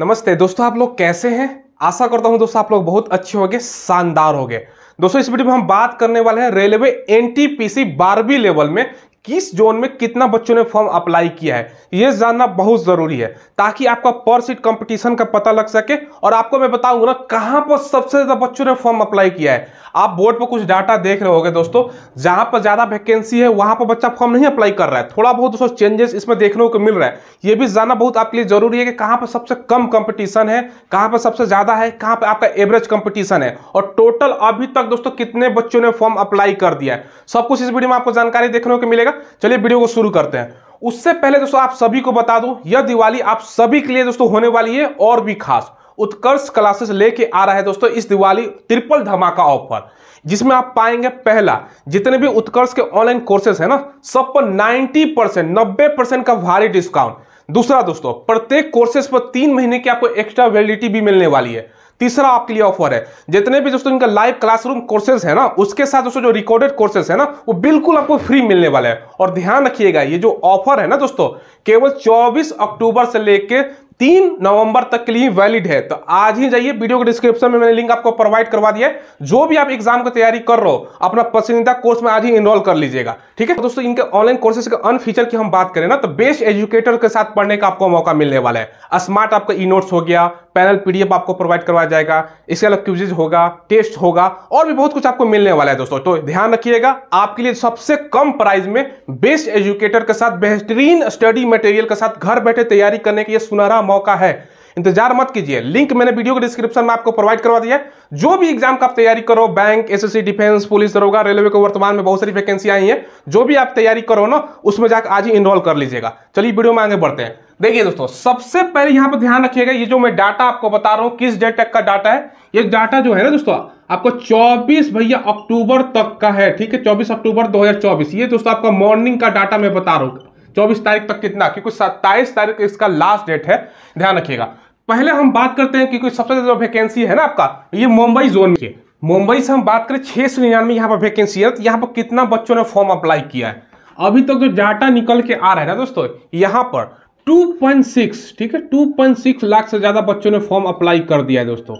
नमस्ते दोस्तों आप लोग कैसे हैं आशा करता हूं दोस्तों आप लोग बहुत अच्छे होंगे शानदार होंगे दोस्तों इस वीडियो में हम बात करने वाले हैं रेलवे एनटीपीसी बारहवीं लेवल में किस जोन में कितना बच्चों ने फॉर्म अप्लाई किया है यह जानना बहुत ज़रूरी है ताकि आपका पर सीट कंपटीशन का पता लग सके और आपको मैं बताऊंगा ना कहां पर सबसे ज़्यादा बच्चों ने फॉर्म अप्लाई किया है आप बोर्ड पर कुछ डाटा देख रहे होगे दोस्तों जहां पर ज़्यादा वैकेंसी है वहां पर बच्चा फॉर्म नहीं अप्लाई कर रहा है थोड़ा बहुत दोस्तों चेंजेस इसमें देखने को मिल रहा है ये भी जानना बहुत आपके लिए ज़रूरी है कि कहाँ पर सबसे कम कंपटीशन है कहाँ पर सबसे ज़्यादा है कहां पर आपका एवरेज कंपटीशन है और टोटल अभी तक दोस्तों कितने बच्चों ने फॉर्म अप्लाई कर दिया है सब कुछ इस वीडियो में आपको जानकारी देखने को मिलेगा चलिए वीडियो को शुरू करते हैं उससे पहले दोस्तों आप सभी को बता दूं यह दिवाली आप सभी के लिए दोस्तों होने वाली है और भी खास उत्कर्ष क्लासेस लेके आ रहा है दोस्तों इस दिवाली ट्रिपल धमाका ऑफर जिसमें आप पाएंगे पहला जितने भी उत्कर्ष के ऑनलाइन कोर्सेज है ना सब पर 90 परसेंट नब्बे परसेंट का भारी डिस्काउंट दूसरा दोस्तों प्रत्येक कोर्सेज पर तीन महीने की आपको एक्स्ट्रा वैलिडिटी भी मिलने वाली है तीसरा आपके लिए ऑफर है जितने भी दोस्तों इनका लाइव क्लासरूम कोर्सेज है ना उसके साथ दोस्तों जो रिकॉर्डेड कोर्सेज है ना वो बिल्कुल आपको फ्री मिलने वाला है और ध्यान रखिएगा ये जो ऑफर है ना दोस्तों केवल चौबीस अक्टूबर से लेकर तीन नवंबर तक के लिए वैलिड है तो आज ही जाइए वीडियो के डिस्क्रिप्शन में मैंने लिंक आपको प्रोवाइड करवा दिया है जो भी आप एग्जाम की तैयारी कर रहे हो अपना पसंदीदा कोर्स में आज ही इनरोल कर लीजिएगा ठीक है तो दोस्तों इनके ऑनलाइन कोर्सेज के अन फीचर की हम बात करें ना तो बेस्ट एजुकेटर के साथ पढ़ने का आपको मौका मिलने वाला है स्मार्ट आपका ई नोट्स हो गया पैनल पीडीएफ आपको प्रोवाइड करवाया जाएगा इसके अलग क्यूजेज होगा टेस्ट होगा और भी बहुत कुछ आपको मिलने वाला है दोस्तों तो ध्यान रखिएगा आपके लिए सबसे कम प्राइस में बेस्ट एजुकेटर के साथ बेहतरीन स्टडी मटेरियल के साथ घर बैठे तैयारी करने के लिए सुनहरा का मौका है इंतजार मत कीजिए लिंक मैंने वीडियो के डिस्क्रिप्शन में आपको प्रोवाइड करवा दिया जो भी एग्जाम का आप तैयारी करो बैंक एसएससी डिफेंस पुलिस दरोगा रेलवे को वर्तमान में बहुत सारी वैकेंसी आई है जो भी आप तैयारी करो ना उसमें जाकर आज ही इनरोल कर लीजिएगा चलिए वीडियो में आगे बढ़ते हैं देखिए दोस्तों सबसे पहले यहां पर ध्यान रखिएगा ये जो मैं डाटा आपको बता रहा हूँ किस डेट तक का डाटा है ये डाटा जो है ना दोस्तों आपको 24 भैया अक्टूबर तक का है ठीक है 24 अक्टूबर 2024 ये दोस्तों आपका मॉर्निंग का डाटा मैं बता रहा हूँ चौबीस तारीख तक कितना क्योंकि सत्ताईस तारीख इसका लास्ट डेट है ध्यान रखिएगा पहले हम बात करते हैं क्योंकि सबसे ज्यादा वैकेंसी है ना आपका ये मुंबई जोन की मुंबई से हम बात करें छह सौ निन्यानवे यहाँ पर वैकेंसी है तो यहाँ पर कितना बच्चों ने फॉर्म अप्लाई किया है अभी तक तो जो डाटा निकल के आ रहा है ना दोस्तों यहाँ पर 2.6 ठीक है 2.6 लाख से ज़्यादा बच्चों ने फॉर्म अप्लाई कर दिया है दोस्तों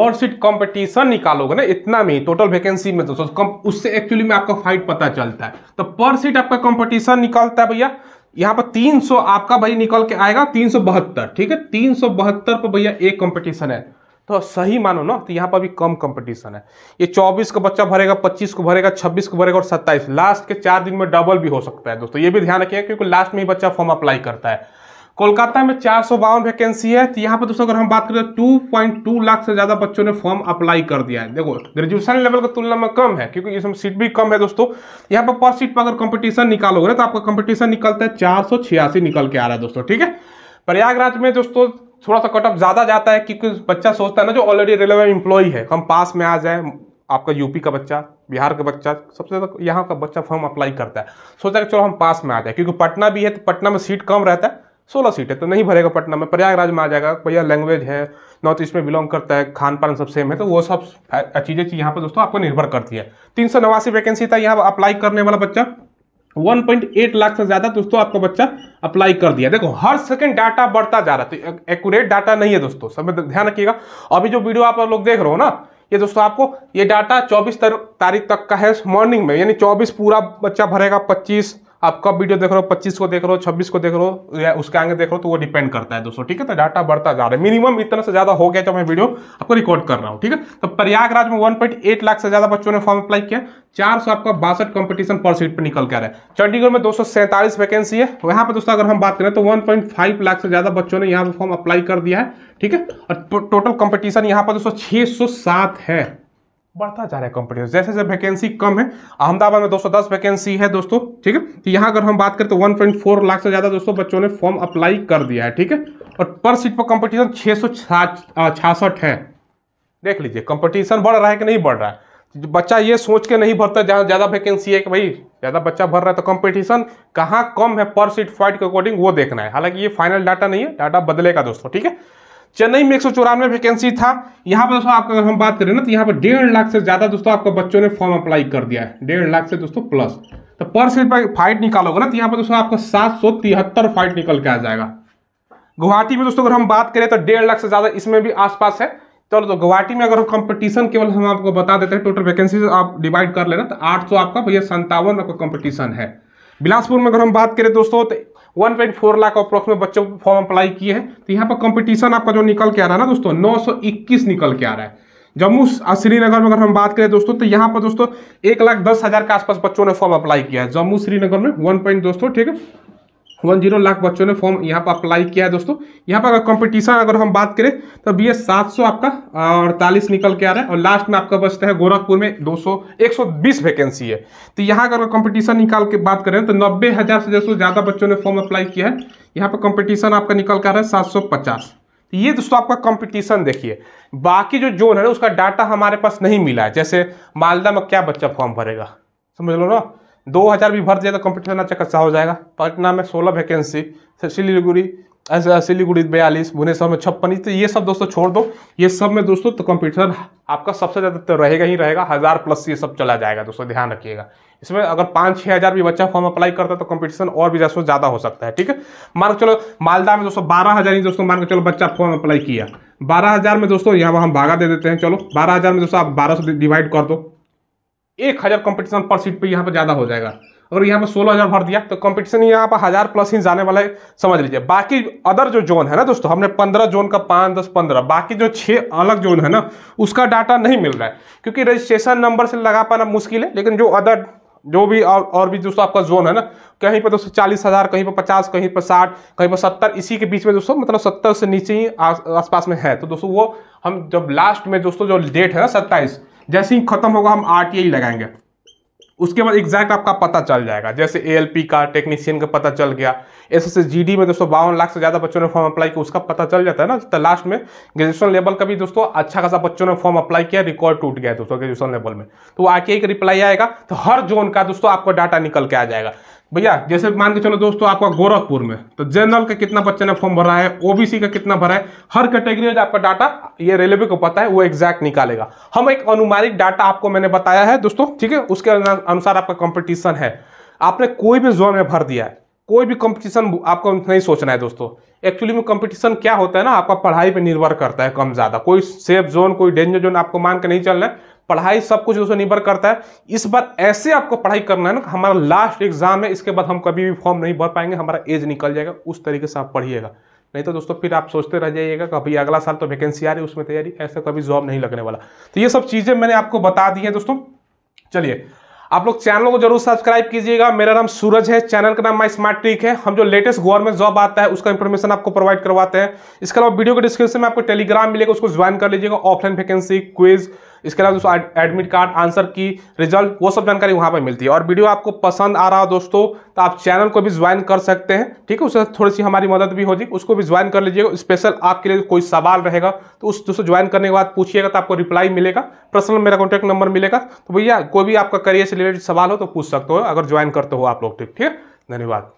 और सीट कंपटीशन निकालोगे ना इतना में टोटल वैकेंसी में तो कम तो उससे एक्चुअली में आपका फाइट पता चलता है तो पर सीट आपका कंपटीशन निकलता है भैया यहाँ पर 300 आपका भाई निकल के आएगा तीन ठीक है तीन पर भैया एक कंपटीशन है तो सही मानो ना तो यहाँ पर भी कम कंपटीशन है ये 24 का बच्चा भरेगा 25 को भरेगा 26 को भरेगा और 27 लास्ट के चार दिन में डबल भी हो सकता है दोस्तों ये भी ध्यान रखिएगा क्योंकि लास्ट में ही बच्चा फॉर्म अप्लाई करता है कोलकाता में चार सौ बावन वैकेंसी है तो यहाँ पर दोस्तों अगर हम बात करें टू पॉइंट टू लाख से ज्यादा बच्चों ने फॉर्म अप्लाई कर दिया है देखो ग्रेजुएशन लेवल की तुलना में कम है क्योंकि इसमें सीट भी कम है दोस्तों यहाँ पर पर सीट पर अगर कंपटीशन निकालोगे ना तो आपका कंपटीशन निकलता है चार सौ छियासी निकल के आ रहा है दोस्तों ठीक है प्रयागराज में दोस्तों थोड़ा सा कट ऑफ ज्यादा जाता है क्योंकि बच्चा सोचता है ना जो ऑलरेडी रेलवे इंप्लॉई है हम पास में आ जाए आपका यूपी का बच्चा बिहार का बच्चा सबसे ज़्यादा यहाँ का बच्चा फॉर्म अप्लाई करता है सोचता है कि चलो हम पास में आ जाए क्योंकि पटना भी है तो पटना में सीट कम रहता है सोलह सीटें तो नहीं भरेगा पटना में प्रयागराज में आ जाएगा भैया लैंग्वेज है नॉर्थ ईस्ट में बिलोंग करता है खान पान सब सेम है तो वो सब चीज़ें यहाँ पर दोस्तों आपको निर्भर करती है तीन सौ नवासी वैकेंसी था यहाँ अप्लाई करने वाला बच्चा 1.8 लाख से ज्यादा दोस्तों आपको बच्चा अप्लाई कर दिया देखो हर सेकंड डाटा बढ़ता जा रहा है तो एक्यूरेट डाटा नहीं है दोस्तों सब ध्यान रखिएगा अभी जो वीडियो आप लोग देख रहे हो ना ये दोस्तों आपको ये डाटा चौबीस तारीख तक का है मॉर्निंग में यानी चौबीस पूरा बच्चा भरेगा पच्चीस आप कब वीडियो देख रहे हो पच्चीस को देख रहे हो छब्बीस को देख रहे हो या उसके आगे देख रहे हो तो वो डिपेंड करता है दोस्तों ठीक है तो डाटा बढ़ता जा रहा है मिनिमम इतना से ज्यादा हो गया जब मैं वीडियो आपको रिकॉर्ड कर रहा हूँ ठीक है तो प्रयागराज में वन लाख से ज्यादा बच्चों ने फॉर्म अप्लाई किया चार सौ आपका बासठ कंपटीशन पर सीट पर निकल कर है चंडीगढ़ में दो वैकेंसी है वहाँ तो पर दोस्तों अगर हम बात करें तो वन लाख से ज्यादा बच्चों ने यहाँ पर फॉर्म अप्लाई कर दिया है ठीक है और टोटल कंपटीशन यहाँ पर दोस्तों छः है बढ़ता जा रहा है कॉम्पिटिशन जैसे जैसे वैकेंसी कम है अहमदाबाद में 210 वैकेंसी है दोस्तों ठीक है तो यहाँ अगर हम बात करें तो 1.4 लाख से ज़्यादा दोस्तों बच्चों ने फॉर्म अप्लाई कर दिया है ठीक है और पर सीट पर कंपटीशन सौ है देख लीजिए कंपटीशन बढ़ रहा है कि नहीं बढ़ रहा है बच्चा ये सोच के नहीं भरता जहाँ ज़्यादा वैकेंसी है कि भाई ज़्यादा बच्चा भर रहा है तो कॉम्पिटिशन कहाँ कम है पर सीट फाइट के अकॉर्डिंग वो देखना है हालांकि ये फाइनल डाटा नहीं है डाटा बदलेगा दोस्तों ठीक है चेन्नई में एक वैकेंसी था यहाँ पर दोस्तों आपका अगर हम बात करें ना तो यहाँ पर डेढ़ लाख से ज़्यादा दोस्तों आपका बच्चों ने फॉर्म अप्लाई कर दिया है डेढ़ लाख से दोस्तों प्लस तो पर सीट पर फाइट निकालोगे ना तो यहाँ पर दोस्तों आपका सात सौ तिहत्तर फाइट निकल के आ जाएगा गुवाहाटी में दोस्तों अगर हम बात करें तो डेढ़ लाख से ज़्यादा इसमें भी आसपास है चलो तो गुवाहाटी में अगर हम कंपटीशन केवल हम आपको बता देते हैं टोटल वैकेंसी आप डिवाइड कर लेना तो आठ आपका भैया संतावन आपका कंपटीशन है बिलासपुर में अगर हम बात करें दोस्तों तो one point four lakh approx में बच्चों को फॉर्म अप्लाई किए हैं तो यहाँ पर कंपटीशन आपका जो निकल के आ रहा है ना दोस्तों नौ सौ इक्कीस निकल के आ रहा है जम्मू और श्रीनगर में अगर हम बात करें दोस्तों तो यहाँ पर दोस्तों एक लाख दस हज़ार के आसपास बच्चों ने फॉर्म अप्लाई किया है जम्मू श्रीनगर में वन पॉइंट दोस्तों ठीक है वन जीरो लाख बच्चों ने फॉर्म यहाँ पर अप्लाई किया है दोस्तों यहाँ पर अगर कंपटीशन अगर हम बात करें तो बी एस सात सौ आपका अड़तालीस निकल के आ रहा है और लास्ट में आपका बचता है गोरखपुर में दो सौ एक सौ बीस वैकेंसी है तो यहाँ अगर कंपटीशन निकाल के बात करें तो नब्बे हज़ार से दोस्तों ज़्यादा बच्चों ने फॉर्म अप्लाई किया है यहाँ पर कॉम्पिटिशन आपका निकल के आ रहा है सात सौ पचास तो ये दोस्तों आपका कंपटीशन देखिए बाकी जो जोन है उसका डाटा हमारे पास नहीं मिला है जैसे मालदा में क्या बच्चा फॉर्म भरेगा समझ लो ना दो हज़ार भी भर दिया तो कंपटीशन अच्छा खासा हो जाएगा पटना में सोलह वैकेंसी सिलीगुड़ी सिलीगुड़ी बयालीस भुवनेश्वर में छप्पन तो ये सब दोस्तों छोड़ दो ये सब में दोस्तों तो कंपटीशन आपका सबसे ज़्यादा तो रहेगा ही रहेगा हज़ार प्लस ये सब चला जाएगा दोस्तों ध्यान रखिएगा इसमें अगर पाँच छः हज़ार भी बच्चा फॉर्म अप्लाई करता है तो कंपटीशन और भी दोस्तों ज़्यादा हो सकता है ठीक है मान के चलो मालदा में दोस्तों बारह हज़ार ही दोस्तों मान के चलो बच्चा फॉर्म अप्लाई किया बारह हज़ार में दोस्तों यहाँ पर हम भागा दे देते हैं चलो बारह हज़ार में दोस्तों आप बारह सौ डिवाइड कर दो एक हज़ार कॉम्पिटिशन पर सीट पे यहाँ पर ज़्यादा हो जाएगा अगर यहाँ पर सोलह हज़ार भर दिया तो कंपटीशन यहाँ पर हज़ार प्लस ही जाने वाला है समझ लीजिए बाकी अदर जो जोन है ना दोस्तों हमने पंद्रह जोन का पाँच दस पंद्रह बाकी जो छः अलग जोन है ना उसका डाटा नहीं मिल रहा है क्योंकि रजिस्ट्रेशन नंबर से लगा पाना मुश्किल है लेकिन जो अदर जो भी और और भी दोस्तों आपका जोन है ना कहीं पर दोस्तों चालीस हज़ार कहीं पर पचास कहीं पर साठ कहीं पर सत्तर इसी के बीच में दोस्तों मतलब सत्तर से नीचे ही आसपास में है तो दोस्तों वो हम जब लास्ट में दोस्तों जो डेट है ना सत्ताईस जैसे ही खत्म होगा हम आर लगाएंगे उसके बाद एग्जैक्ट आपका पता चल जाएगा जैसे ए का टेक्नीशियन का पता चल गया एस एस जी में दोस्तों बावन लाख से ज़्यादा बच्चों ने फॉर्म अप्लाई किया उसका पता चल जाता है ना तो लास्ट में ग्रेजुएशन लेवल का भी दोस्तों अच्छा खासा बच्चों ने फॉर्म अप्लाई किया रिकॉर्ड टूट गया दोस्तों ग्रेजुएशन लेवल में तो आर का रिप्लाई आएगा तो हर जोन का दोस्तों आपको डाटा निकल के आ जाएगा भैया जैसे मान के चलो दोस्तों आपका गोरखपुर में तो जनरल का कितना बच्चे ने फॉर्म भरा है ओबीसी का कितना भरा है हर कैटेगरी का आपका डाटा ये रेलवे को पता है वो एग्जैक्ट निकालेगा हम एक अनुमानित डाटा आपको मैंने बताया है दोस्तों ठीक है उसके अनुसार आपका कॉम्पिटिशन है आपने कोई भी जोन में भर दिया है कोई भी कंपटीशन आपको नहीं सोचना है दोस्तों एक्चुअली में कंपटीशन क्या होता है ना आपका पढ़ाई पे निर्भर करता है कम ज़्यादा कोई सेफ जोन कोई डेंजर जोन आपको मान के नहीं चलना है पढ़ाई सब कुछ दोस्तों निर्भर करता है इस बार ऐसे आपको पढ़ाई करना है ना हमारा लास्ट एग्जाम है इसके बाद हम कभी भी फॉर्म नहीं भर पाएंगे हमारा एज निकल जाएगा उस तरीके से आप पढ़िएगा नहीं तो दोस्तों फिर आप सोचते रह जाइएगा कभी अगला साल तो वैकेंसी आ रही है उसमें तैयारी ऐसा कभी जॉब नहीं लगने वाला तो ये सब चीज़ें मैंने आपको बता दी है दोस्तों चलिए आप लोग चैनल को जरूर सब्सक्राइब कीजिएगा मेरा नाम सूरज है चैनल का नाम माई स्मार्ट ट्रिक है हम जो लेटेस्ट गवर्नमेंट जॉब आता है उसका इन्फॉर्मेशन आपको प्रोवाइड करवाते हैं इसके अलावा वीडियो के डिस्क्रिप्शन में आपको टेलीग्राम मिलेगा उसको ज्वाइन कर लीजिएगा ऑफलाइन वैकेंसी क्विज इसके अलावा दोस्तों admit card answer key result वो सब जानकारी वहाँ पर मिलती है और वीडियो आपको पसंद आ रहा हो दोस्तों तो आप चैनल को भी ज्वाइन कर सकते हैं ठीक है उससे थोड़ी सी हमारी मदद भी होगी उसको भी ज्वाइन कर लीजिएगा स्पेशल आपके लिए कोई सवाल रहेगा तो उस दोस्तों ज्वाइन करने के बाद पूछिएगा तो आपको रिप्लाई मिलेगा पर्सनल मेरा कॉन्टैक्ट नंबर मिलेगा तो भैया कोई भी आपका करियर से रिलेटेड सवाल हो तो पूछ सकते हो अगर ज्वाइन करते हो आप लोग ठीक ठीक है धन्यवाद